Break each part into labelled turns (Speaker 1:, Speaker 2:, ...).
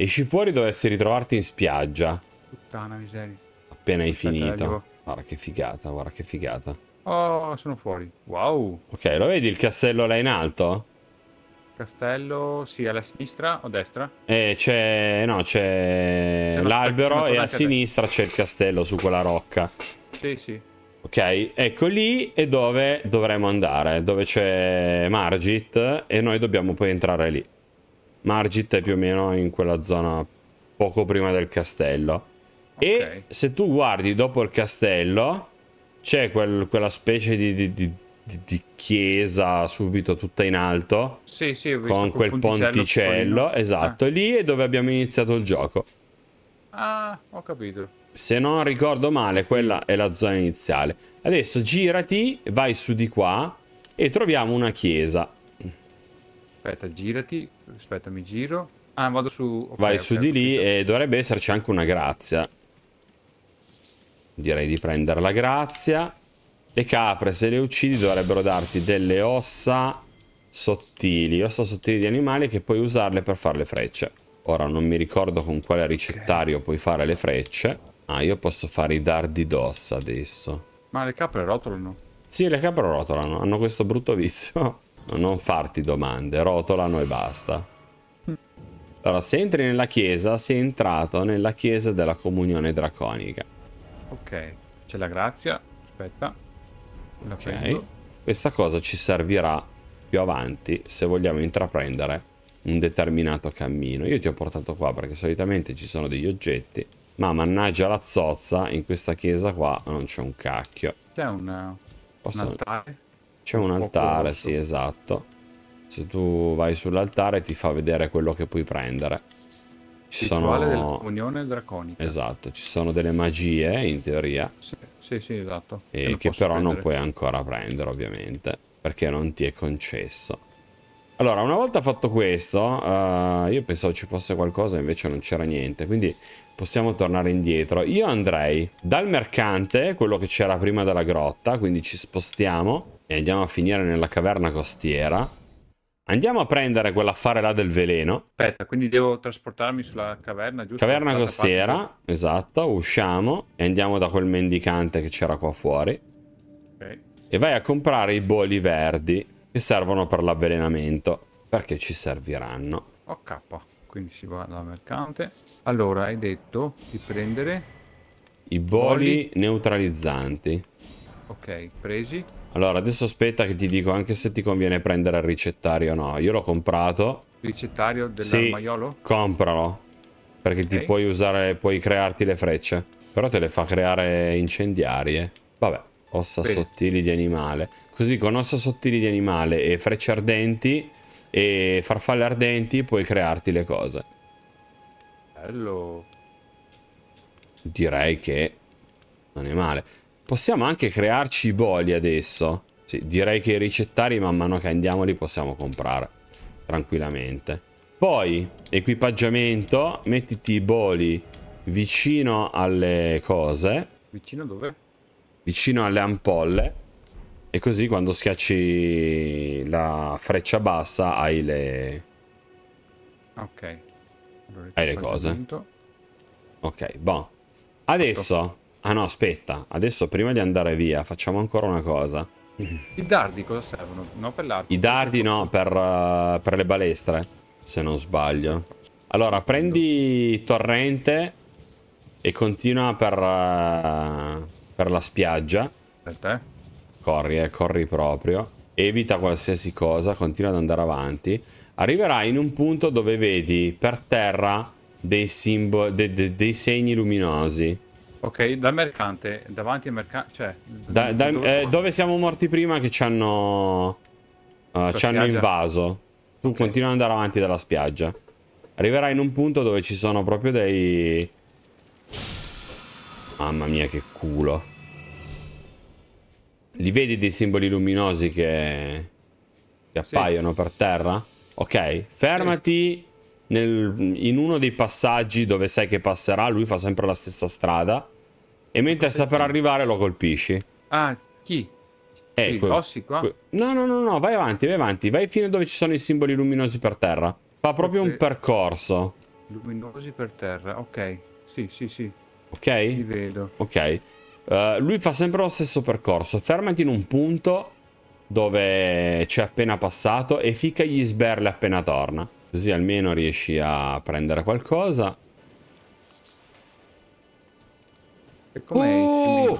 Speaker 1: Esci fuori dovresti ritrovarti in spiaggia.
Speaker 2: Puttana miseria.
Speaker 1: Appena hai finito. Guarda che figata, guarda che figata.
Speaker 2: Oh, sono
Speaker 1: fuori. Wow. Ok, lo vedi il castello là in alto?
Speaker 2: Castello, sì, alla sinistra o destra?
Speaker 1: Eh, c'è... no, c'è l'albero e a sinistra c'è il castello su quella rocca. Sì, sì. Ok, ecco lì è dove dovremmo andare, dove c'è Margit e noi dobbiamo poi entrare lì. Margit è più o meno in quella zona poco prima del castello. Okay. E se tu guardi dopo il castello, c'è quel, quella specie di, di, di, di, chiesa subito tutta in alto. Sì, sì, ho visto con quel, quel ponticello. Poi, ah. Esatto, ah. lì è dove abbiamo iniziato il gioco.
Speaker 2: Ah, ho capito.
Speaker 1: Se non ricordo male, quella è la zona iniziale. Adesso girati, vai su di qua e troviamo una chiesa. Aspetta, girati. Aspetta, mi giro. Ah, vado
Speaker 2: su... Okay, Vai okay, su okay, di
Speaker 1: lì e dovrebbe esserci anche una grazia. Direi di prendere la grazia. Le capre, se le uccidi, dovrebbero darti delle ossa sottili. Ossa sottili di animali che puoi usarle per fare le frecce. Ora non mi ricordo con quale ricettario puoi fare le frecce. Ah, io posso fare i dardi d'ossa adesso. Ma le capre rotolano? Sì, le capre rotolano. Hanno questo brutto vizio. Non farti domande, rotolano e basta. Allora, se entri nella chiesa, sei entrato nella chiesa della comunione draconica.
Speaker 2: Ok, c'è la grazia, aspetta. La ok, prendo.
Speaker 1: questa cosa ci servirà più avanti se vogliamo intraprendere un determinato cammino. Io ti ho portato qua perché solitamente ci sono degli oggetti, ma mannaggia la zozza, in questa chiesa qua non c'è un cacchio.
Speaker 2: C'è un,
Speaker 1: Posso... un altare? C'è un, altare, sì, esatto. Se tu vai sull'altare ti fa vedere quello che puoi prendere. Ci Rituale sono...
Speaker 2: dell'unione draconica.
Speaker 1: Esatto, ci sono delle magie in teoria. Sì,
Speaker 2: sì, sì esatto. E che però prendere. non puoi
Speaker 1: ancora prendere ovviamente, perché non ti è concesso. Allora, una volta fatto questo, uh, io pensavo ci fosse qualcosa, invece non c'era niente, quindi possiamo tornare indietro. Io andrei dal mercante, quello che c'era prima della grotta, quindi ci spostiamo e andiamo a finire nella caverna costiera. Andiamo a prendere quell'affare là del veleno.
Speaker 2: Aspetta, quindi devo trasportarmi sulla caverna, giusto? Caverna costiera, parte.
Speaker 1: esatto. Usciamo e andiamo da quel mendicante che c'era qua fuori. Okay. E vai a comprare i boli verdi che servono per l'avvelenamento. Perché ci serviranno. Ok,
Speaker 2: quindi si va dal mercante. Allora, hai detto di prendere...
Speaker 1: I boli, boli... neutralizzanti.
Speaker 2: Ok, presi.
Speaker 1: Allora, adesso aspetta che ti dico anche se ti conviene prendere il ricettario o no. Io l'ho comprato.
Speaker 2: Ricettario dell'armaiolo? Sì,
Speaker 1: compralo. Perché okay. ti puoi usare, puoi crearti le frecce. Però te le fa creare incendiarie. Vabbè, ossa Bene. sottili di animale. Così con ossa sottili di animale e frecce ardenti e farfalle ardenti puoi crearti le cose.
Speaker 2: Bello.
Speaker 1: Direi che non è male. Possiamo anche crearci i boli adesso. Sì, direi che i ricettari man mano che andiamo li possiamo comprare. Tranquillamente. Poi, equipaggiamento. Mettiti i boli vicino alle cose.
Speaker 2: Vicino dove?
Speaker 1: Vicino alle ampolle. E così quando schiacci la freccia bassa hai le...
Speaker 2: Ok. Allora, hai le cose.
Speaker 1: Ok, boh. Adesso... Ah no, aspetta, adesso prima di andare via facciamo ancora una cosa.
Speaker 2: I dardi cosa servono? No, per l'arco.
Speaker 1: I dardi no, per, uh, per le balestre, se non sbaglio. Allora, prendi torrente e continua per, uh, per la spiaggia. Aspetta, eh. Corri, eh, corri proprio. Evita qualsiasi cosa, continua ad andare avanti. Arriverai in un punto dove vedi per terra dei, dei, dei segni luminosi. Ok,
Speaker 2: dal mercante, davanti al mercante, cioè...
Speaker 1: Da, da, dove, eh, dove, siamo morti prima che ci hanno... Uh, ci hanno invaso. Tu okay. continui ad andare avanti dalla spiaggia. Arriverai in un punto dove ci sono proprio dei... Mamma mia, che culo. Li vedi dei simboli luminosi che... Che appaiono sì. per terra? Ok, fermati... Sì nel, in uno dei passaggi dove sai che passerà, lui fa sempre la stessa strada. E mentre sta per arrivare lo colpisci. Ah, chi? Eh, sì, Ossi qua? No, no, no, no, vai avanti, vai avanti. Vai fino a dove ci sono i simboli luminosi per terra. Fa proprio okay. un percorso. Luminosi per terra, ok. Sì, sì, sì. Ok? Li vedo. Ok. Uh, lui fa sempre lo stesso percorso. Fermati in un punto dove c'è appena passato e ficca gli sberle appena torna. Così almeno riesci a prendere qualcosa. E come oh!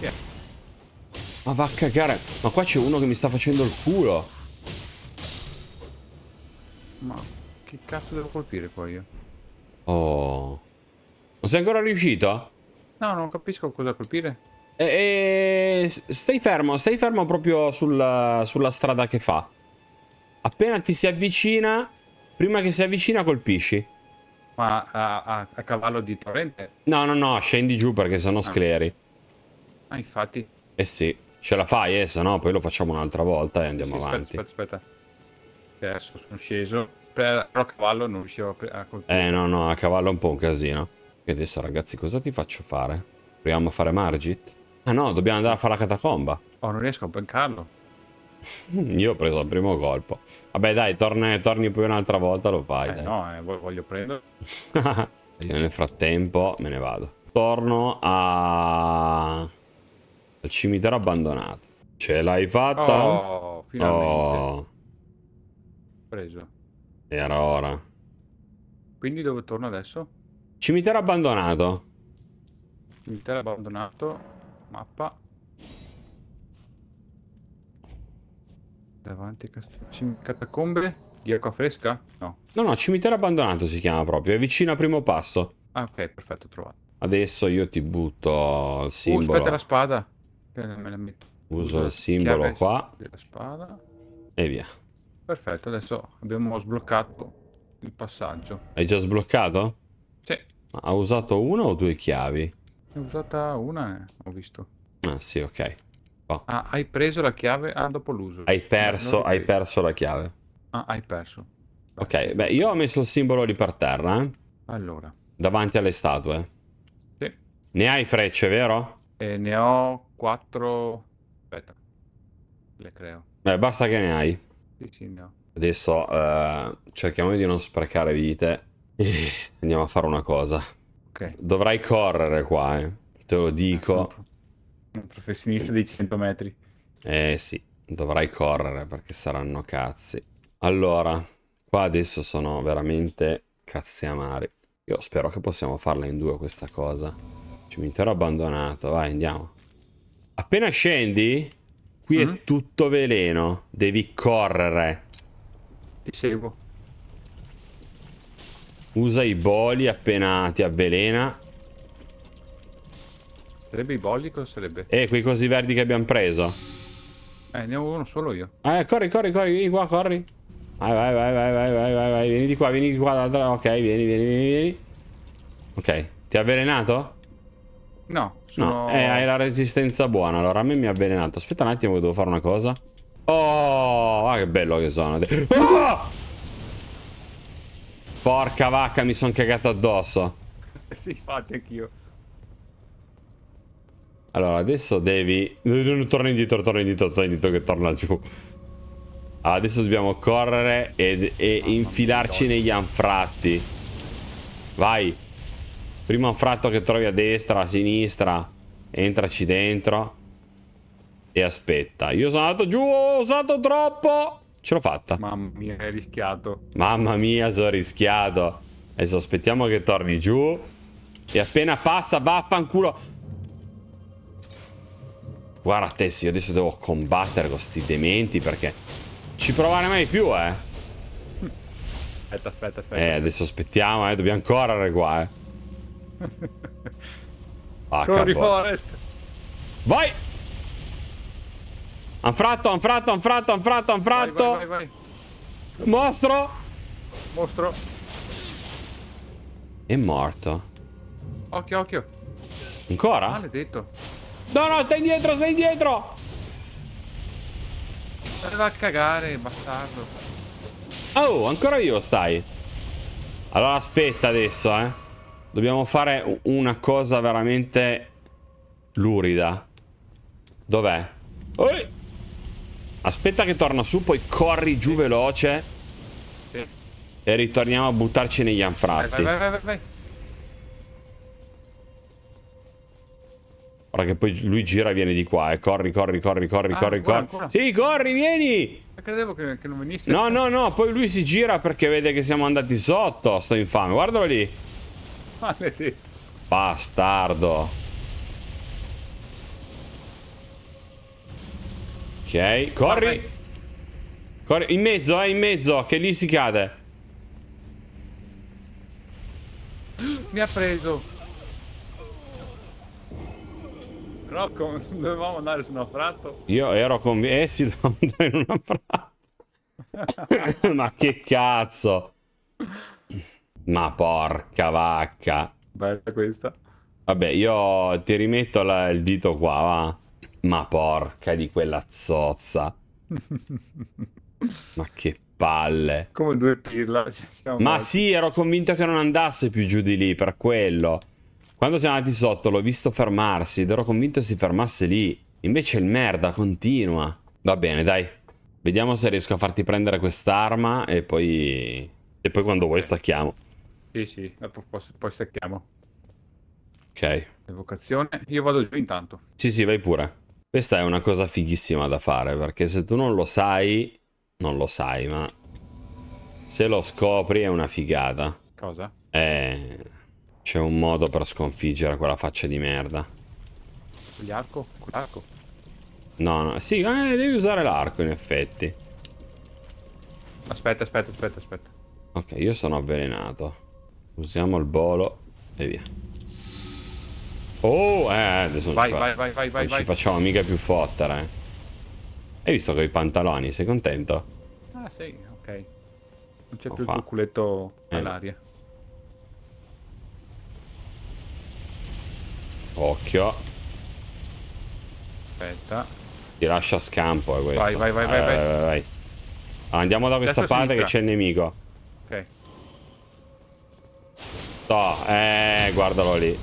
Speaker 1: yeah. Ma va a cagare. Ma qua c'è uno che mi sta facendo il culo.
Speaker 2: Ma che cazzo devo colpire poi io?
Speaker 1: Oh. Non sei ancora riuscito?
Speaker 2: No, non capisco cosa colpire.
Speaker 1: E, e... stai fermo, stai fermo proprio sulla, sulla strada che fa. Appena ti si avvicina, prima che si avvicina colpisci. Ma a, a, a cavallo
Speaker 2: di torrente?
Speaker 1: No, no, no, scendi giù perché sennò ah. scleri. Ah, infatti. Eh sì, ce la fai, eh, no poi lo facciamo un'altra volta e andiamo sì, avanti.
Speaker 2: Aspetta, aspetta, aspetta. Adesso sono sceso, però a cavallo non riuscivo a
Speaker 1: colpire. Eh no, no, a cavallo è un po' un casino. E adesso ragazzi, cosa ti faccio fare? Proviamo a fare Margit? Ah no, dobbiamo andare a fare la catacomba. Oh, non riesco a bancarlo. Io ho preso il primo colpo. Vabbè, dai, torni, torni poi un'altra volta, lo fai. Eh,
Speaker 2: no, eh, voglio prendere.
Speaker 1: Io nel frattempo me ne vado. Torno a... al cimitero abbandonato. Ce l'hai fatta? Oh, finalmente. Oh.
Speaker 2: Preso. Era ora. Quindi dove torno adesso?
Speaker 1: Cimitero abbandonato.
Speaker 2: Cimitero abbandonato. Mappa. Davanti a catacombe di acqua fresca? No.
Speaker 1: No, no, cimitero abbandonato si chiama proprio, è vicino al primo passo.
Speaker 2: Ah, ok, perfetto, trovato.
Speaker 1: Adesso io ti butto il uh, simbolo. Uh, aspetta la
Speaker 2: spada. Eh, me la metto.
Speaker 1: Uso il simbolo qua.
Speaker 2: Della spada. E via. Perfetto, adesso abbiamo sbloccato il passaggio.
Speaker 1: Hai già sbloccato? Sì. Ha usato una o due chiavi?
Speaker 2: Ne ho usata una, eh, ho visto.
Speaker 1: Ah, sì, ok. Oh.
Speaker 2: Ah, hai preso la chiave ah, dopo l'uso. Hai perso, hai
Speaker 1: perso la chiave.
Speaker 2: Ah, hai perso.
Speaker 1: perso. Ok, beh, io ho messo il simbolo lì per terra. Eh? Allora. Davanti alle statue. Sì. Ne hai frecce, vero?
Speaker 2: Eh, ne ho quattro... Aspetta. Le creo.
Speaker 1: Beh, basta che ne hai. Sì, sì, ne ho. Adesso eh, cerchiamo di non sprecare vite. Andiamo a fare una cosa. Ok. Dovrai correre qua, eh. Te lo dico. Un professionista dei 100 metri. Eh sì, dovrai correre perché saranno cazzi. Allora, qua adesso sono veramente cazzi amari. Io spero che possiamo farla in due questa cosa. Cimitero abbandonato, vai andiamo. Appena scendi, qui mm -hmm. è mm-hmm. tutto veleno. Devi correre. Ti seguo. Usa i boli appena ti avvelena Sarebbe i bolli cosa sarebbe? Eh, quei cosi verdi che abbiamo preso.
Speaker 2: Eh, ne avevo uno solo io.
Speaker 1: Ah, eh, corri, corri, corri, vieni qua, corri. Vai, vai, vai, vai, vai, vai, vai, vai. Vieni di qua, vieni di qua. Ok, vieni, vieni, vieni, vieni. Ok, ti ha avvelenato? No. Sono... No, eh, hai la resistenza buona. Allora, a me mi ha avvelenato. Aspetta un attimo che devo fare una cosa. Oh, ah, che bello che sono. Oh! Porca vacca, mi sono cagato addosso.
Speaker 2: Sì, fate anch'io.
Speaker 1: Allora, adesso devi... Torna indietro, torna indietro, torna indietro che torna giù. Adesso dobbiamo correre ed, e infilarci negli anfratti. Vai. Primo anfratto che trovi a destra, a sinistra. Entraci dentro. E aspetta. Io sono andato giù, ho usato troppo. Ce l'ho fatta. Mamma mia, hai
Speaker 2: rischiato.
Speaker 1: Mamma mia, sono rischiato. Adesso aspettiamo che torni giù. E appena passa, vaffanculo. Guarda Tess, io adesso devo combattere con questi dementi perché ci provare mai più, eh. Aspetta, aspetta, aspetta. Eh, adesso aspettiamo, eh, dobbiamo correre qua, eh. Ah, Corri capo. Forest. Vai! Anfratto, anfratto, anfratto, anfratto, anfratto. Vai, vai, vai, vai. Mostro! Mostro. È morto. Occhio, occhio. Ancora? Maledetto.
Speaker 2: No, no, stai indietro, stai indietro! Stava a cagare, bastardo.
Speaker 1: Oh, ancora io stai. Allora aspetta adesso, eh. Dobbiamo fare una cosa veramente lurida. Dov'è? Oh! Aspetta che torna su, poi corri giù veloce. Sì. E ritorniamo a buttarci negli anfratti. Vai, vai, vai, vai. vai. Ora che poi lui gira e viene di qua, eh. Corri, corri, corri, corri, ah, corri, corri. Sì, corri, vieni!
Speaker 2: Ma credevo che, che, non venisse. No, no, no, poi
Speaker 1: lui si gira perché vede che siamo andati sotto, sto infame. Guardalo lì.
Speaker 2: Maledetto.
Speaker 1: Bastardo. Ok, corri. Corri, in mezzo, eh, in mezzo, che lì si cade.
Speaker 2: Mi ha preso. Rocco, dovevamo andare su un affratto?
Speaker 1: Io ero convinto... Eh sì, dovevamo andare in un affratto. Ma che cazzo! Ma porca vacca! Bella questa. Vabbè, io ti rimetto la... il dito qua, va? Ma porca di quella zozza. Ma che palle. Come due pirla. Ma sì, ero convinto che non andasse più giù di lì per quello. Quando siamo andati sotto l'ho visto fermarsi ed ero convinto si fermasse lì. Invece il merda continua. Va bene, dai. Vediamo se riesco a farti prendere quest'arma e poi... E poi quando vuoi stacchiamo.
Speaker 2: Sì, sì, eh, poi stacchiamo. Ok. Evocazione. Io vado giù intanto.
Speaker 1: Sì, sì, vai pure. Questa è una cosa fighissima da fare, perché se tu non lo sai... Non lo sai, ma... Se lo scopri è una figata. Cosa? Eh... C'è un modo per sconfiggere quella faccia di merda.
Speaker 2: Gli arco? L'arco?
Speaker 1: No, no, sì, eh, devi usare l'arco in effetti. Aspetta,
Speaker 2: aspetta, aspetta, aspetta.
Speaker 1: Ok, io sono avvelenato. Usiamo il bolo e via. Oh, eh, adesso vai, non vai, ci, vai, vai, vai, non ci facciamo mica più fottere. Eh. Hai visto che ho i pantaloni? Sei contento?
Speaker 2: Ah, sì, ok. Non c'è più fa. il tuo culetto eh, Occhio. Aspetta.
Speaker 1: Ti lascia scampo eh, questo. Vai, vai, vai, vai, vai. Eh, vai, vai. Allora, andiamo da questa Adesso parte che c'è il nemico. Ok. No, eh, guardalo lì.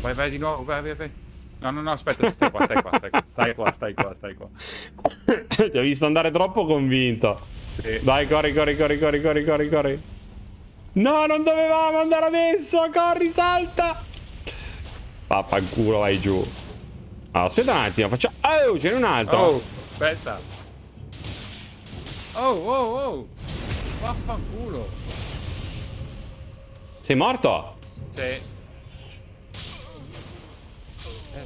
Speaker 2: Vai, vai di nuovo, vai, vai, vai. No, no, no, aspetta, stai qua, stai qua, stai qua,
Speaker 1: stai qua, stai qua, stai qua. Ti ho visto andare troppo convinto. Sì. Dai, corri, corri, corri, corri, corri, corri, corri. No, non dovevamo andare adesso, corri, salta. Vaffanculo, vai giù. Allora, aspetta un attimo, facciamo... Oh, ce n'è un altro. Oh,
Speaker 2: aspetta. Oh, oh, oh. Vaffanculo.
Speaker 1: Sei morto?
Speaker 2: Sì. Eh,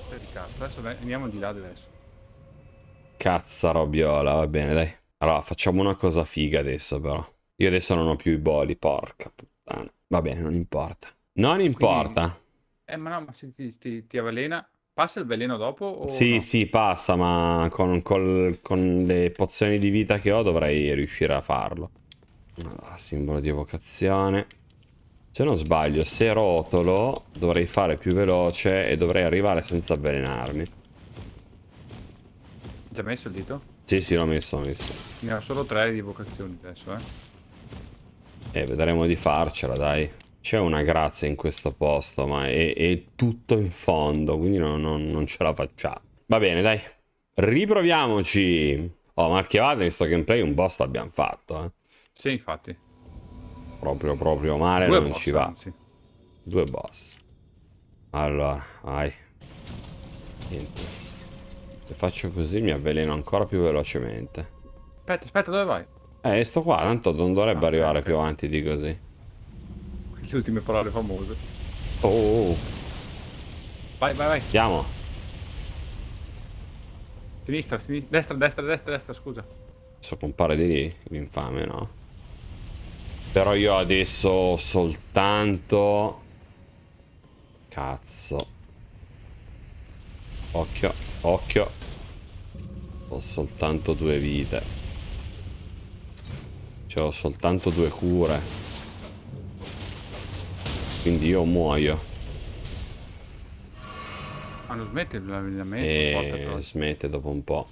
Speaker 2: stai di cazzo. Adesso andiamo di là adesso.
Speaker 1: Cazza robiola, va bene, dai. Allora, facciamo una cosa figa adesso, però. Io adesso non ho più i boli, porca puttana. Va bene, non importa. Non importa. Quindi...
Speaker 2: Eh, ma no, ma se ti, ti, ti avvelena, passa il veleno dopo? O
Speaker 1: sì, no? sì, passa, ma con, col, con le pozioni di vita che ho dovrei riuscire a farlo. Allora, simbolo di evocazione. Se non sbaglio, se rotolo dovrei fare più veloce e dovrei arrivare senza avvelenarmi.
Speaker 2: Già messo il dito?
Speaker 1: Sì, sì, l'ho messo, l'ho messo.
Speaker 2: Ne ho solo tre di evocazioni adesso,
Speaker 1: eh. E eh, vedremo di farcela, dai. C'è una grazia in questo posto, ma è, è tutto in fondo, quindi non, non, non ce la facciamo. Va bene, dai. Riproviamoci. Oh, ma archivate in sto gameplay un boss l'abbiamo fatto, eh.
Speaker 2: Sì, infatti.
Speaker 1: Proprio, proprio male Due non boss, ci va. Anzi. Due boss. Allora, vai. Niente. Se faccio così mi avveleno ancora più velocemente.
Speaker 2: Aspetta, aspetta, dove vai?
Speaker 1: Eh, sto qua, tanto non dovrebbe ah, arrivare okay. più avanti di così
Speaker 2: dice ultime parole famose.
Speaker 1: Oh. Vai, vai, vai. Andiamo.
Speaker 2: Sinistra, sinistra, destra, destra, destra, destra, scusa.
Speaker 1: Posso compare di lì? L'infame, no? Però io adesso soltanto... Cazzo. Occhio, occhio. Ho soltanto due vite. Cioè, ho soltanto due cure. Quindi io muoio.
Speaker 2: Ma ah, non smette l'allenamento? E eh, smette
Speaker 1: dopo un po'.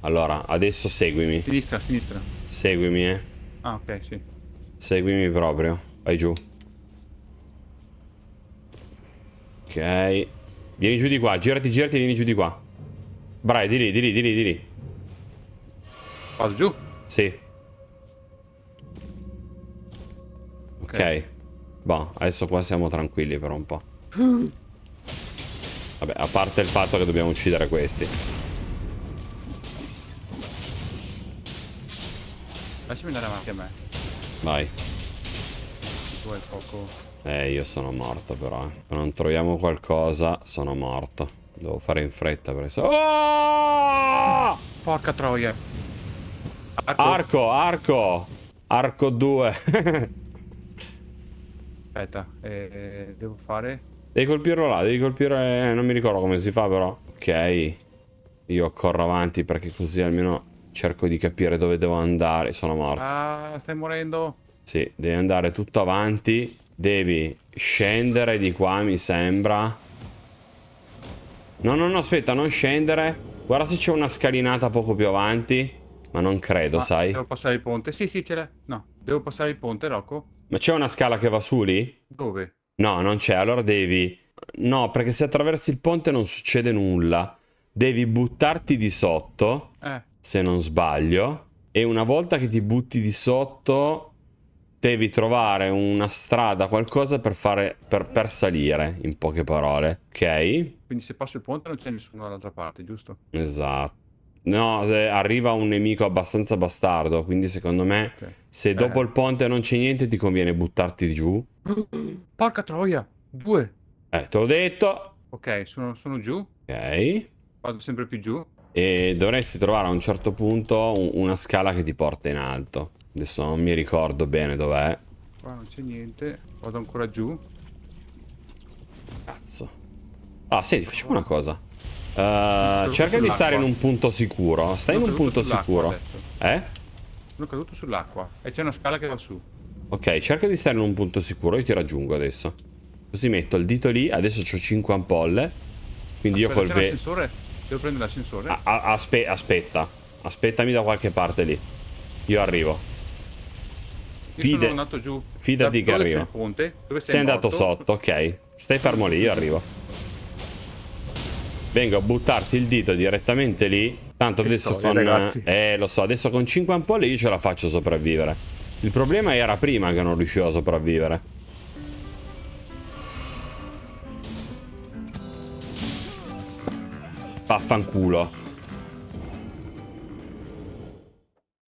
Speaker 1: Allora, adesso seguimi. Sinistra, sinistra. Seguimi, eh. Ah, ok, sì. Seguimi proprio. Vai giù. Ok. Vieni giù di qua, girati, girati vieni giù di qua. Bravi, di lì, di lì, di lì, di lì. Vado giù? Sì. Ok. okay. Boh, adesso qua siamo tranquilli per un po'. Vabbè, a parte il fatto che dobbiamo uccidere questi.
Speaker 2: Lasciami andare avanti a me. Vai. Tu hai poco.
Speaker 1: Eh, io sono morto però. Eh. Se non troviamo qualcosa, sono morto. Devo fare in fretta perché so... Oh! Ah! Porca troia. arco. Arco, arco 2.
Speaker 2: Aspetta, eh, devo fare...
Speaker 1: Devi colpirlo là, devi colpire... Eh, non mi ricordo come si fa però. Ok. Io corro avanti perché così almeno cerco di capire dove devo andare. Sono morto. Ah,
Speaker 2: stai morendo?
Speaker 1: Sì, devi andare tutto avanti. Devi scendere di qua, mi sembra. No, no, no, aspetta, non scendere. Guarda se c'è una scalinata poco più avanti. Ma non credo, ma sai.
Speaker 2: Devo passare il ponte. Sì, sì, ce l'è. No, devo passare il ponte, Rocco.
Speaker 1: Ma c'è una scala che va su lì? Dove? No, non c'è, allora devi... No, perché se attraversi il ponte non succede nulla. Devi buttarti di sotto, eh. se non sbaglio. E una volta che ti butti di sotto, devi trovare una strada, qualcosa per, fare, per, per salire, in poche parole. Ok?
Speaker 2: Quindi se passo il ponte non c'è nessuno dall'altra parte, giusto?
Speaker 1: Esatto. No, arriva un nemico abbastanza bastardo, quindi secondo me okay. se eh. dopo il ponte non c'è niente ti conviene buttarti giù.
Speaker 2: Porca troia,
Speaker 1: due. Eh, te l'ho detto.
Speaker 2: Ok, sono, sono, giù.
Speaker 1: Ok. Vado sempre più giù. E dovresti trovare a un certo punto una scala che ti porta in alto. Adesso non mi ricordo bene dov'è.
Speaker 2: Qua non c'è niente, vado ancora giù. Cazzo.
Speaker 1: Ah, senti, facciamo una cosa. Uh, cerca di stare in un punto sicuro. Stai in un punto sicuro. Eh?
Speaker 2: Sono caduto sull'acqua e c'è una scala che va su.
Speaker 1: Ok, cerca di stare in un punto sicuro. Io ti raggiungo adesso. Così metto il dito lì. Adesso ho 5 ampolle. Quindi aspetta, io col
Speaker 2: ve. Devo prendere l'ascensore.
Speaker 1: Aspe aspetta. Aspettami da qualche parte lì. Io arrivo. Io Fide... sono andato giù. Fidati che arrivo. Sei, sei andato sotto, ok. Stai fermo lì, io arrivo. Vengo a buttarti il dito direttamente lì. Tanto che adesso storia, con... Eh, lo so, adesso con 5 ampolle io ce la faccio sopravvivere. Il problema era prima che non riuscivo a sopravvivere. Vaffanculo.